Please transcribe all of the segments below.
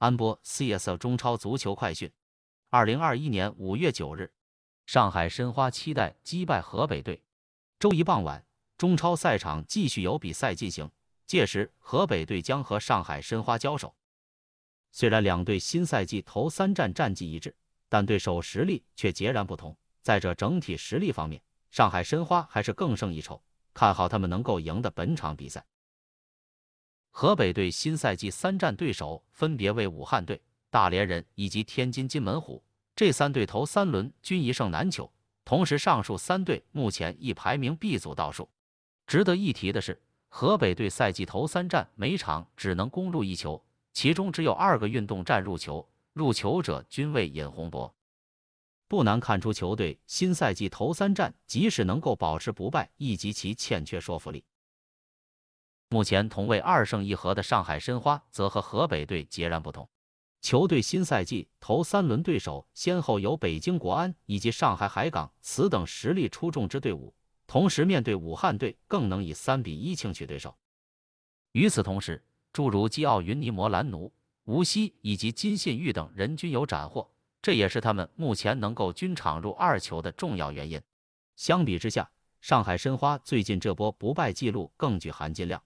安波 CSL 中超足球快讯：二零二一年五月九日，上海申花期待击败河北队。周一傍晚，中超赛场继续有比赛进行，届时河北队将和上海申花交手。虽然两队新赛季头三战战绩一致，但对手实力却截然不同。在这整体实力方面，上海申花还是更胜一筹，看好他们能够赢得本场比赛。河北队新赛季三战对手分别为武汉队、大连人以及天津金门虎，这三队头三轮均一胜难求。同时，上述三队目前亦排名 B 组倒数。值得一提的是，河北队赛季头三战每场只能攻入一球，其中只有二个运动战入球，入球者均为尹洪博。不难看出，球队新赛季头三战即使能够保持不败，亦极其欠缺说服力。目前同为二胜一和的上海申花则和河北队截然不同，球队新赛季头三轮对手先后有北京国安以及上海海港此等实力出众之队伍，同时面对武汉队更能以三比一轻取对手。与此同时，诸如基奥、云尼、摩兰奴、无锡以及金信玉等人均有斩获，这也是他们目前能够均场入二球的重要原因。相比之下，上海申花最近这波不败记录更具含金量。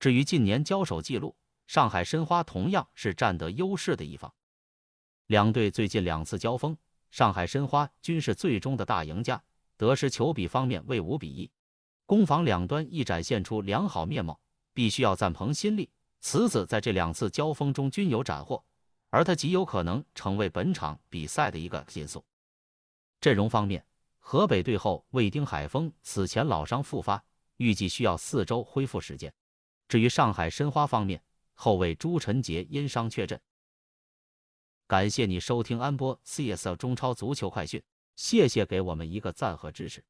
至于近年交手记录，上海申花同样是占得优势的一方。两队最近两次交锋，上海申花均是最终的大赢家，得失球比方面为五比一，攻防两端亦展现出良好面貌。必须要赞彭新力，此子在这两次交锋中均有斩获，而他极有可能成为本场比赛的一个因素。阵容方面，河北队后卫丁海峰此前老伤复发，预计需要四周恢复时间。至于上海申花方面，后卫朱晨杰因伤缺阵。感谢你收听安波 CS 中超足球快讯，谢谢给我们一个赞和支持。